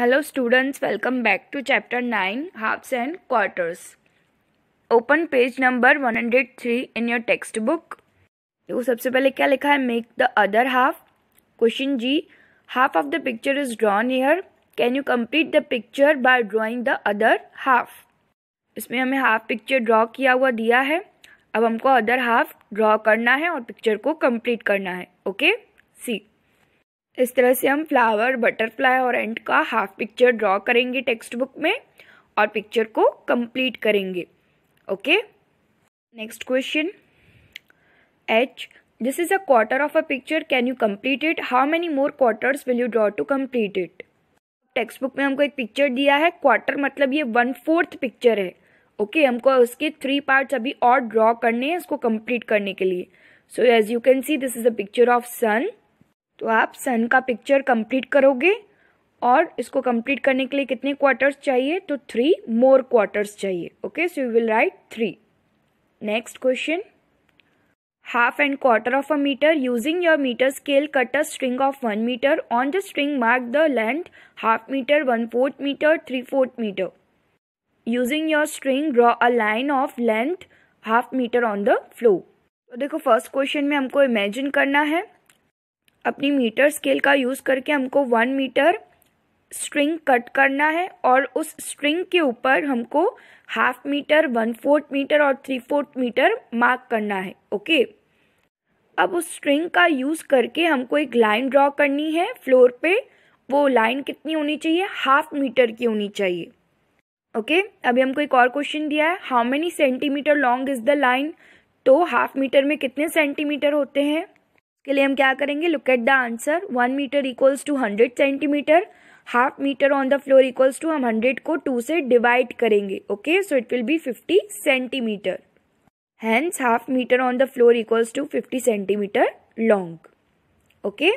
Hello students welcome back to chapter nine halves and quarters open page number one hundred three in your textbook देखो सबसे पहले क्या लिखा है make the other half question G half of the picture is drawn here can you complete the picture by drawing the other half इसमें हमें half picture draw किया हुआ दिया है अब हमको अदर हाफ ड्रॉ करना है और पिक्चर को कंप्लीट करना है ओके सी इस तरह से हम फ्लावर बटरफ्लाई और एंड का हाफ पिक्चर ड्रॉ करेंगे टेक्स्ट बुक में और पिक्चर को कंप्लीट करेंगे okay next question H this is a quarter of a picture can you complete it how many more quarters will you draw to complete it textbook में हमको एक picture दिया है quarter मतलब ये one fourth picture है okay okay, हमको उसके थ्री पार्ट्स अभी और ड्रॉ करने हैं इसको कंप्लीट करने के लिए so as you can see this is a picture of sun तो आप सन का पिक्चर कंप्लीट करोगे और इसको कंप्लीट करने के लिए कितने क्वार्टर्स चाहिए तो थ्री मोर क्वार्टर्स चाहिए okay so you will write three next question half and quarter of a metre using your metre scale cut a string of one metre on the string mark the length half metre one fourth metre three fourth metre using your string draw a line of length half metre on the floor तो देखो first question में हमको imagine करना है अपनी metre scale का use करके हमको वन मीटर स्ट्रिंग कट करना है और उस स्ट्रिंग के ऊपर हमको half metre one fourth metre और थ्री फोर्थ मीटर मार्क करना है ओके अब उस स्ट्रिंग का यूज़ करके हमको एक लाइन ड्रॉ करनी है फ्लोर पे वो लाइन कितनी होनी चाहिए हाफ मीटर की होनी चाहिए ओके अभी हमको एक और क्वेश्चन दिया है how many centimetre long is the line तो हाफ मीटर में कितने सेंटीमीटर होते हैं इसके लिए हम क्या करेंगे look at the answer one metre equals to hundred centimetre half metre on the floor equals to हम हंड्रेड को टू से डिवाइड करेंगे okay so it will be fifty centimetre hence half metre on the floor equals to fifty centimetre long okay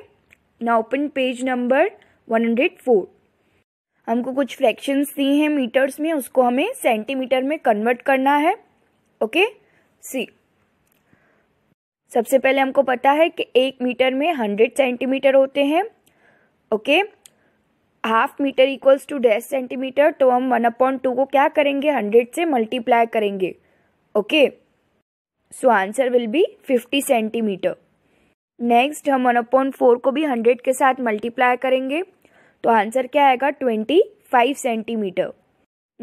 ना open page number one hundred four हमको कुछ fractions दी हैं metres में उसको हमें सेंटीमीटर में कन्वर्ट करना है ओके सी सबसे पहले हमको पता है कि एक मीटर में हंड्रेड सेंटीमीटर होते हैं okay half metre equals to डेढ़ सेंटीमीटर तो हम वन अपॉइंट टू को क्या करेंगे हंड्रेड से मल्टीप्लाई करेंगे okay so answer will be fifty centimetre next हम वन अपॉइंट फोर को भी हंड्रेड के साथ मल्टीप्लाई करेंगे तो आंसर क्या आएगा ट्वेंटी फाइव सेंटीमीटर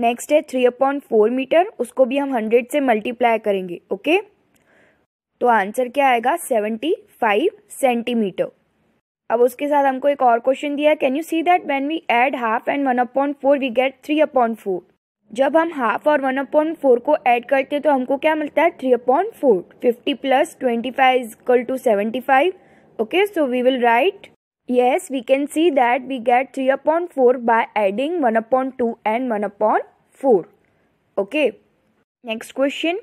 नेक्स्ट है थ्री अपॉइंट फोर मीटर उसको भी हम हंड्रेड से मल्टीप्लाई करेंगे ओके okay? तो आंसर क्या आएगा सेवेंटी फाइव सेंटीमीटर अब उसके साथ हमको एक और क्वेश्चन दिया can you see that when we add half and one upon four we get three upon four जब हम हाफ और वन अपॉइंट फोर को ऐड करते हैं तो हमको क्या मिलता है three upon four fifty plus twenty five is equal to seventy five okay so we will write yes we can see that we get three upon four by adding one upon two and one upon four okay next question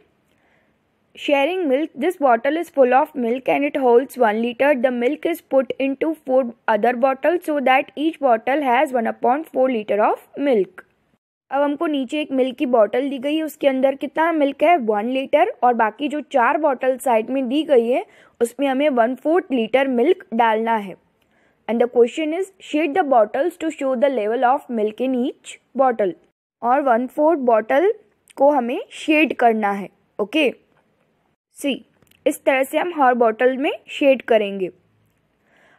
sharing milk this bottle is full of milk and it holds 1 liter the milk is put into four other bottles so that each bottle has 1 upon 4 liter of milk अब हमको नीचे एक milk की bottle दी गई है उसके अंदर कितना मिल्क है वन लीटर और बाकी जो चार बॉटल साइड में दी गई है उसमें हमें वन फोर्थ लीटर मिल्क डालना है and the question is shade the bottles to show the level of milk in each bottle और वन फोर्थ बॉटल को हमें शेड करना है ओके okay? सी इस तरह से हम हर बॉटल में शेड करेंगे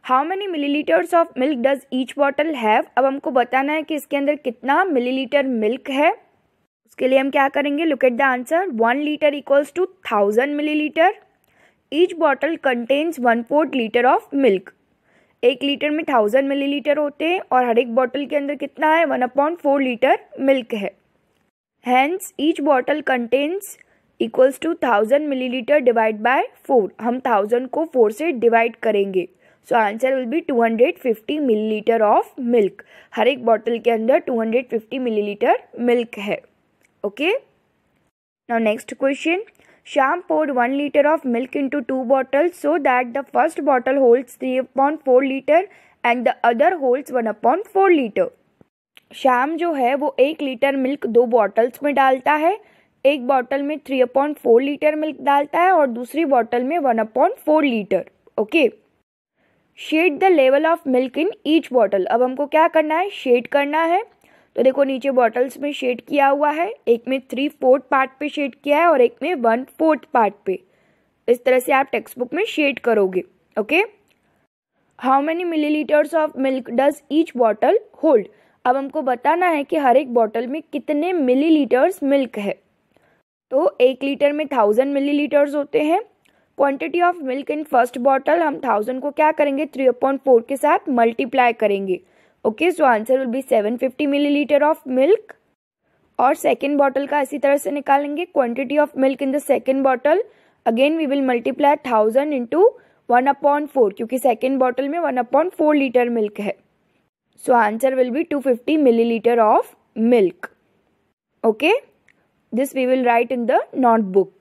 how milli millilitres of milk does each bottle have अब हमको बताना है कि इसके अंदर कितना मिलीलीटर मिल्क है उसके लिए हम क्या करेंगे look at the answer one litre equals to thousand millilitre each bottle contains one fourth litre of milk एक लीटर में थाउजेंड मिलीलीटर होते हैं और हर एक बॉटल के अंदर कितना है one upon four litre milk है hence each bottle contains equals to thousand millilitre divide by four हम थाउजेंड को फोर से डिवाइड करेंगे so answer will be two hundred 250 millilitre of milk हर एक बॉटल के अंदर टू हंड्रेड 250 मिलीलीटर मिल्क है okay now next question Shyam poured one litre of milk into two bottle so that the first bottle holds three upon four litre and the other holds one upon four litre Shyam जो है वो एक litre milk दो bottles में डालता है एक bottle में three upon four litre milk डालता है और दूसरी बॉटल में one upon four litre okay shade the level of milk in each bottle अब हमको क्या करना है शेड करना है तो देखो नीचे बॉटल्स में शेड किया हुआ है एक में थ्री फोर्थ पार्ट पे शेड किया है और एक में वन फोर्थ पार्ट पे इस तरह से आप टेक्स्ट बुक में शेड करोगे okay how many millilitres of milk does each bottle hold अब हमको बताना है कि हर एक बॉटल में कितने मिली लीटर्स मिल्क है तो एक लीटर में थाउजेंड मिली होते हैं quantity of milk in first bottle हम थाउजेंड को क्या करेंगे थ्री अपॉइंट फोर के साथ मल्टीप्लाई करेंगे okay so answer will be seven fifty millilitre of milk और सेकेंड बॉटल का इसी तरह से निकालेंगे quantity of milk in the second bottle again we will multiply thousand into one upon four क्योंकि सेकेंड बॉटल में one upon four litre milk है so answer will be two fifty millilitre of milk okay This we will write in the notebook.